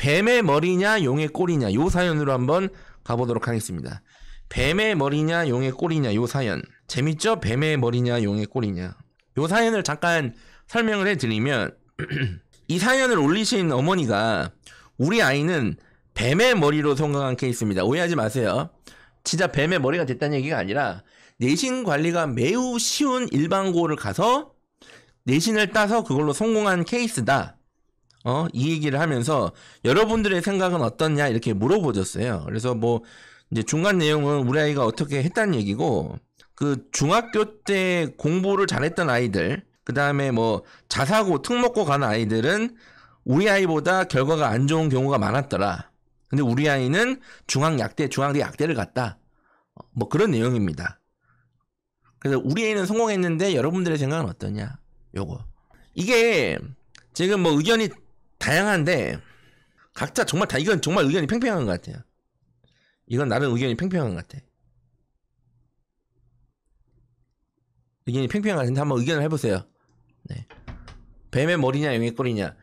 뱀의 머리냐 용의 꼬리냐 요 사연으로 한번 가보도록 하겠습니다. 뱀의 머리냐 용의 꼬리냐 요 사연 재밌죠? 뱀의 머리냐 용의 꼬리냐 요 사연을 잠깐 설명을 해드리면 이 사연을 올리신 어머니가 우리 아이는 뱀의 머리로 성공한 케이스입니다. 오해하지 마세요. 진짜 뱀의 머리가 됐다는 얘기가 아니라 내신 관리가 매우 쉬운 일반고를 가서 내신을 따서 그걸로 성공한 케이스다. 어, 이 얘기를 하면서 여러분들의 생각은 어떠냐 이렇게 물어보셨어요. 그래서 뭐 이제 중간 내용은 우리 아이가 어떻게 했다는 얘기고 그 중학교 때 공부를 잘했던 아이들 그 다음에 뭐 자사고 특목고 가는 아이들은 우리 아이보다 결과가 안 좋은 경우가 많았더라. 근데 우리 아이는 중학 약대, 중학대 약대를 갔다. 어, 뭐 그런 내용입니다. 그래서 우리 애는 성공했는데 여러분들의 생각은 어떠냐? 요거. 이게 지금 뭐 의견이 다양한데 각자 정말 다 이건 정말 의견이 팽팽한 것 같아요. 이건 나름 의견이 팽팽한 것 같아. 의견이 팽팽한 것 같은데 한번 의견을 해보세요. 네. 뱀의 머리냐 용의 꼬리냐.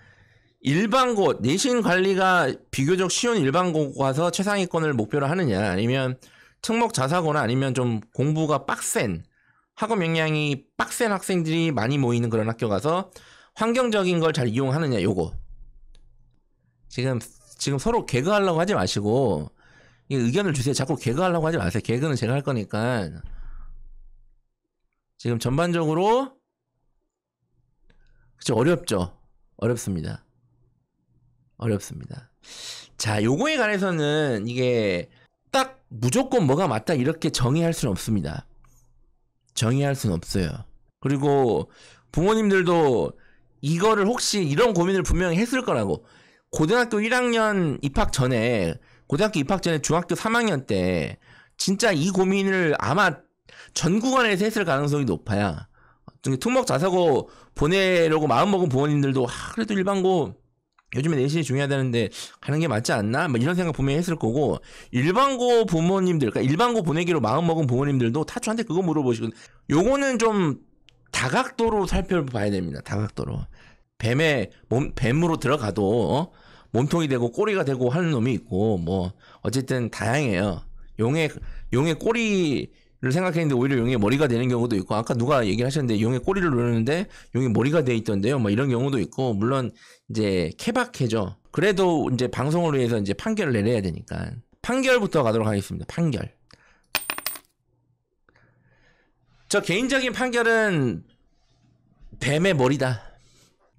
일반 고 내신 관리가 비교적 쉬운 일반 고가서 최상위권을 목표로 하느냐 아니면 특목 자사고나 아니면 좀 공부가 빡센 학업 역량이 빡센 학생들이 많이 모이는 그런 학교 가서 환경적인 걸 잘 이용하느냐 요거 지금 지금 서로 개그하려고 하지 마시고 의견을 주세요. 자꾸 개그하려고 하지 마세요. 개그는 제가 할 거니까 지금 전반적으로 그쵸 어렵죠. 어렵습니다. 어렵습니다. 자, 요거에 관해서는 이게 딱 무조건 뭐가 맞다 이렇게 정의할 수는 없습니다. 정의할 수는 없어요. 그리고 부모님들도 이거를 혹시 이런 고민을 분명히 했을 거라고 고등학교 1학년 입학 전에 고등학교 입학 전에 중학교 3학년 때 진짜 이 고민을 아마 전 구간에서 했을 가능성이 높아요. 특목 자사고 보내려고 마음먹은 부모님들도 아, 그래도 일반고 요즘에 내신이 중요하다는데 가는 게 맞지 않나? 뭐 이런 생각 분명히 했을 거고 일반고 부모님들, 그러니까 일반고 보내기로 마음먹은 부모님들도 다저한테 그거 물어보시고 요거는 좀 다각도로 살펴봐야 됩니다. 다각도로 뱀에 몸 뱀으로 들어가도 어? 몸통이 되고 꼬리가 되고 하는 놈이 있고 뭐 어쨌든 다양해요. 용의 용의 꼬리를 생각했는데 오히려 용의 머리가 되는 경우도 있고 아까 누가 얘기하셨는데 용의 꼬리를 누르는데 용의 머리가 돼 있던데요. 뭐 이런 경우도 있고 물론 이제 케바케죠. 그래도 이제 방송을 위해서 이제 판결을 내려야 되니까 판결부터 가도록 하겠습니다. 판결. 저 개인적인 판결은 뱀의 머리다.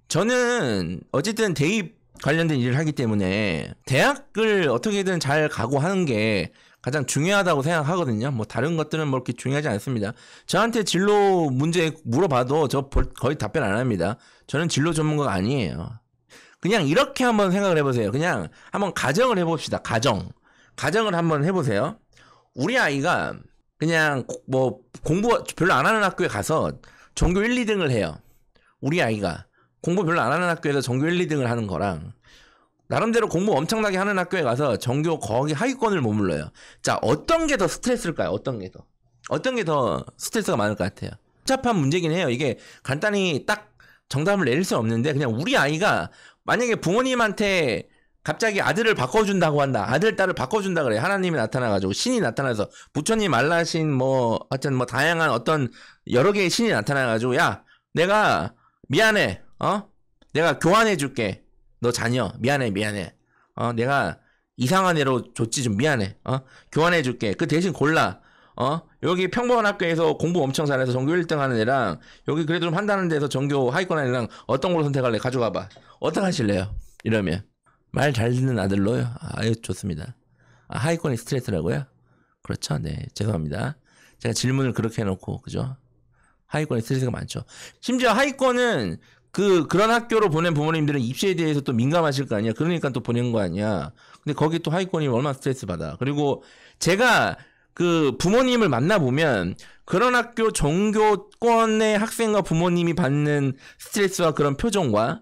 저는 어쨌든 대입 관련된 일을 하기 때문에 대학을 어떻게든 잘 가고 하는 게 가장 중요하다고 생각하거든요. 뭐 다른 것들은 뭐 그렇게 중요하지 않습니다. 저한테 진로 문제 물어봐도 저 거의 답변 안 합니다. 저는 진로 전문가가 아니에요. 그냥 이렇게 한번 생각을 해보세요. 그냥 한번 가정을 해봅시다. 가정. 가정을 한번 해보세요. 우리 아이가 그냥 뭐 공부 별로 안 하는 학교에 가서 종교 1, 2등을 해요. 우리 아이가. 공부 별로 안 하는 학교에서 전교 1, 2등을 하는 거랑 나름대로 공부 엄청나게 하는 학교에 가서 전교 거기 하위권을 머물러요. 자, 어떤 게 더 스트레스일까요? 어떤 게 더? 어떤 게 더 스트레스가 많을 것 같아요? 복잡한 문제긴 해요. 이게 간단히 딱 정답을 내릴 수 없는데 그냥 우리 아이가 만약에 부모님한테 갑자기 아들을 바꿔준다고 한다. 아들, 딸을 바꿔준다 그래. 하나님이 나타나가지고, 신이 나타나서, 부처님, 말라신 뭐, 하여튼 뭐, 다양한 어떤 여러 개의 신이 나타나가지고, 야, 내가 미안해. 어? 내가 교환해줄게. 너 자녀. 미안해, 미안해. 어, 내가 이상한 애로 줬지 좀 미안해. 어? 교환해줄게. 그 대신 골라. 어? 여기 평범한 학교에서 공부 엄청 잘해서 전교 1등 하는 애랑 여기 그래도 좀 한다는 데서 전교 하위권 애랑 어떤 걸 선택할래? 가져가봐. 어떤 하실래요? 이러면 말 잘 듣는 아들로요. 아유 좋습니다. 아, 하위권이 스트레스라고요? 그렇죠. 네 죄송합니다. 제가 질문을 그렇게 해놓고 그죠? 하위권이 스트레스가 많죠. 심지어 하위권은 그 그런 학교로 보낸 부모님들은 입시에 대해서 또 민감하실 거 아니야. 그러니까 또 보낸 거 아니야. 근데 거기 또 하위권이 얼마나 스트레스 받아. 그리고 제가 그 부모님을 만나 보면 그런 학교 종교권의 학생과 부모님이 받는 스트레스와 그런 표정과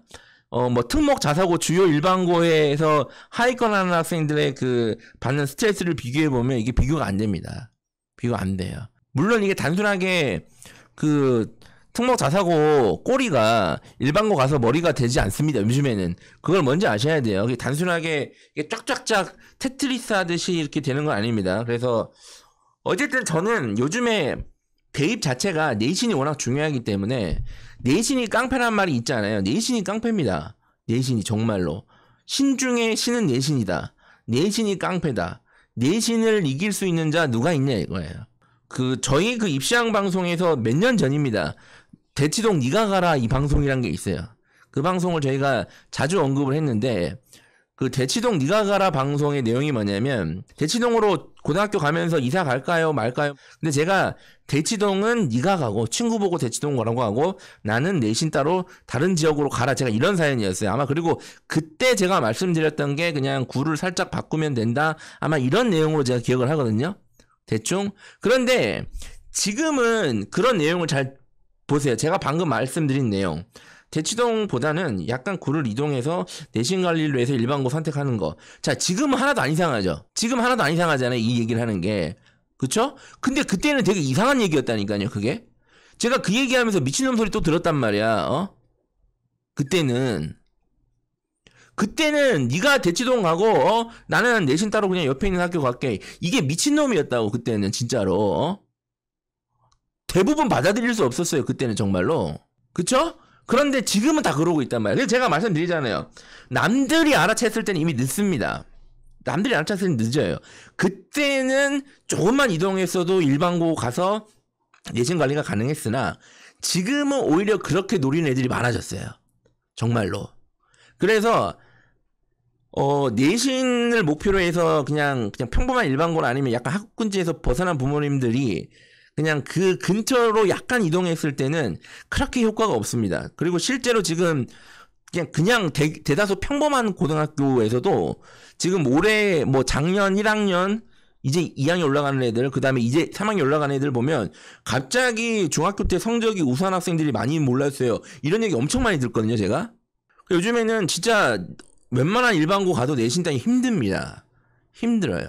어 뭐 특목 자사고 주요 일반고에서 하위권 하는 학생들의 그 받는 스트레스를 비교해 보면 이게 비교가 안 됩니다. 비교 안 돼요. 물론 이게 단순하게 그 승목 자사고 꼬리가 일반고 가서 머리가 되지 않습니다. 요즘에는 그걸 먼저 아셔야 돼요. 단순하게 쫙쫙쫙 테트리스 하듯이 이렇게 되는 건 아닙니다. 그래서 어쨌든 저는 요즘에 대입 자체가 내신이 워낙 중요하기 때문에 내신이 깡패란 말이 있잖아요. 내신이 깡패입니다. 내신이 정말로 신중에 신은 내신이다. 내신이 깡패다. 내신을 이길 수 있는 자 누가 있냐 이거예요. 그 저희 그 입시왕 방송에서 몇 년 전입니다. 대치동 니가 가라 이 방송이란 게 있어요. 그 방송을 저희가 자주 언급을 했는데 그 대치동 니가 가라 방송의 내용이 뭐냐면 대치동으로 고등학교 가면서 이사 갈까요 말까요? 근데 제가 대치동은 니가 가고 친구 보고 대치동 가라고 하고 나는 내신 따로 다른 지역으로 가라 제가 이런 사연이었어요. 아마 그리고 그때 제가 말씀드렸던 게 그냥 구를 살짝 바꾸면 된다 아마 이런 내용으로 제가 기억을 하거든요. 대충 그런데 지금은 그런 내용을 잘 보세요. 제가 방금 말씀드린 내용. 대치동보다는 약간 구를 이동해서 내신 관리로 해서 일반고 선택하는 거. 자, 지금 하나도 안 이상하죠? 지금 하나도 안 이상하잖아요. 이 얘기를 하는 게. 그쵸? 근데 그때는 되게 이상한 얘기였다니까요, 그게. 제가 그 얘기하면서 미친놈 소리 또 들었단 말이야, 어? 그때는. 그때는 네가 대치동 가고 어? 나는 내신 따로 그냥 옆에 있는 학교 갈게 이게 미친놈이었다고 그때는 진짜로 어? 대부분 받아들일 수 없었어요. 그때는 정말로. 그쵸? 그런데 지금은 다 그러고 있단 말이에요. 그래서 제가 말씀드리잖아요. 남들이 알아챘을 때는 이미 늦습니다. 남들이 알아챘을 때는 늦어요. 그때는 조금만 이동했어도 일반고 가서 예진 관리가 가능했으나 지금은 오히려 그렇게 노리는 애들이 많아졌어요. 정말로. 그래서 어, 내신을 목표로 해서 그냥, 그냥 평범한 일반고나 아니면 약간 학군지에서 벗어난 부모님들이 그냥 그 근처로 약간 이동했을 때는 그렇게 효과가 없습니다. 그리고 실제로 지금 그냥 그냥 대, 다수 평범한 고등학교에서도 지금 올해 뭐 작년 1학년 이제 2학년 올라가는 애들 그다음에 이제 3학년 올라가는 애들 보면 갑자기 중학교 때 성적이 우수한 학생들이 많이 몰랐어요. 이런 얘기 엄청 많이 들거든요 제가. 요즘에는 진짜 웬만한 일반고 가도 내신단이 힘듭니다. 힘들어요.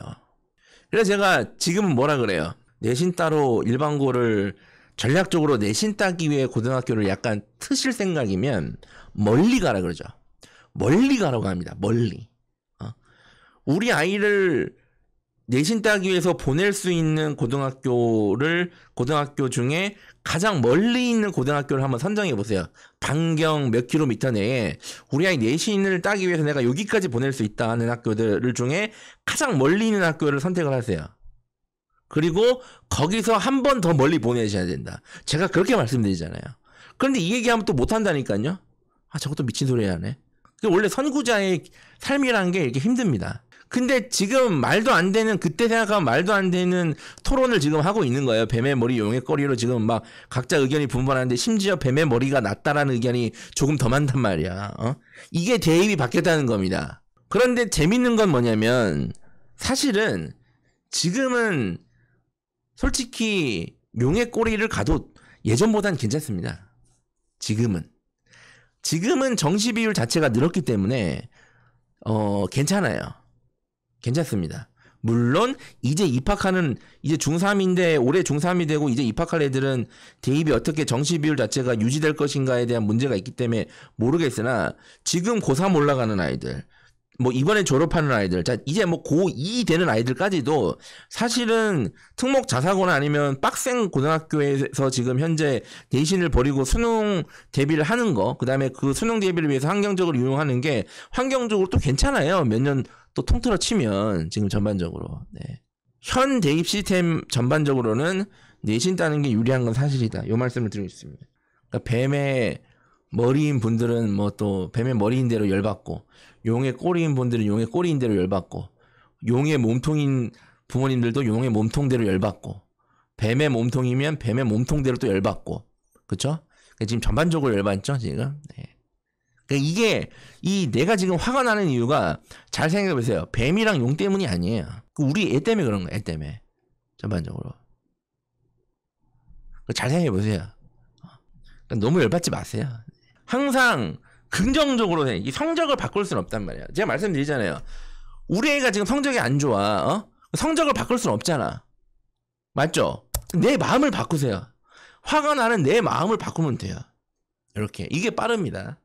그래서 제가 지금은 뭐라 그래요? 내신 따로 일반고를 전략적으로 내신 따기 위해 고등학교를 약간 트실 생각이면 멀리 가라 그러죠. 멀리 가라고 합니다. 멀리. 어? 우리 아이를 내신 따기 위해서 보낼 수 있는 고등학교를 고등학교 중에 가장 멀리 있는 고등학교를 한번 선정해 보세요. 반경 몇 킬로미터 내에 우리 아이 내신을 따기 위해서 내가 여기까지 보낼 수 있다는 학교들 중에 가장 멀리 있는 학교를 선택을 하세요. 그리고 거기서 한 번 더 멀리 보내셔야 된다. 제가 그렇게 말씀드리잖아요. 그런데 이 얘기하면 또 못한다니까요. 아, 저것도 미친 소리 하네. 그 원래 선구자의 삶이란게 이렇게 힘듭니다. 근데 지금 말도 안 되는 그때 생각하면 말도 안 되는 토론을 지금 하고 있는 거예요. 뱀의 머리 용의 꼬리로 지금 막 각자 의견이 분분한데 심지어 뱀의 머리가 낫다라는 의견이 조금 더 많단 말이야. 어? 이게 대입이 바뀌었다는 겁니다. 그런데 재밌는 건 뭐냐면 사실은 지금은 솔직히 용의 꼬리를 가도 예전보단 괜찮습니다. 지금은. 지금은 정시 비율 자체가 늘었기 때문에 어, 괜찮아요. 괜찮습니다. 물론 이제 입학하는 이제 중3인데 올해 중3이 되고 이제 입학할 애들은 대입이 어떻게 정시 비율 자체가 유지될 것인가에 대한 문제가 있기 때문에 모르겠으나 지금 고3 올라가는 아이들 뭐 이번에 졸업하는 아이들, 자 이제 뭐 고2 되는 아이들까지도 사실은 특목 자사고나 아니면 빡센 고등학교에서 지금 현재 대신을 버리고 수능 대비를 하는 거, 그다음에 그 수능 대비를 위해서 환경적으로 이용하는 게 환경적으로 또 괜찮아요. 몇 년 또 통틀어 치면 지금 전반적으로. 네. 현 대입 시스템 전반적으로는 내신 따는 게 유리한 건 사실이다. 요 말씀을 드리고 있습니다. 그러니까 뱀의 머리인 분들은 뭐 또 뱀의 머리인 대로 열받고 용의 꼬리인 분들은 용의 꼬리인 대로 열받고 용의 몸통인 부모님들도 용의 몸통대로 열받고 뱀의 몸통이면 뱀의 몸통대로 또 열받고 그쵸? 그러니까 지금 전반적으로 열받죠 지금 네. 그러니까 이게 이 내가 지금 화가 나는 이유가 잘 생각해 보세요 뱀이랑 용 때문이 아니에요 그 우리 애 때문에 그런 거야 애 때문에 전반적으로 잘 생각해 보세요 어. 그러니까 너무 열받지 마세요 항상 긍정적으로 이 성적을 바꿀 수는 없단 말이야. 제가 말씀드리잖아요. 우리 애가 지금 성적이 안 좋아. 어? 성적을 바꿀 수는 없잖아. 맞죠? 내 마음을 바꾸세요. 화가 나는 내 마음을 바꾸면 돼요. 이렇게 이게 빠릅니다.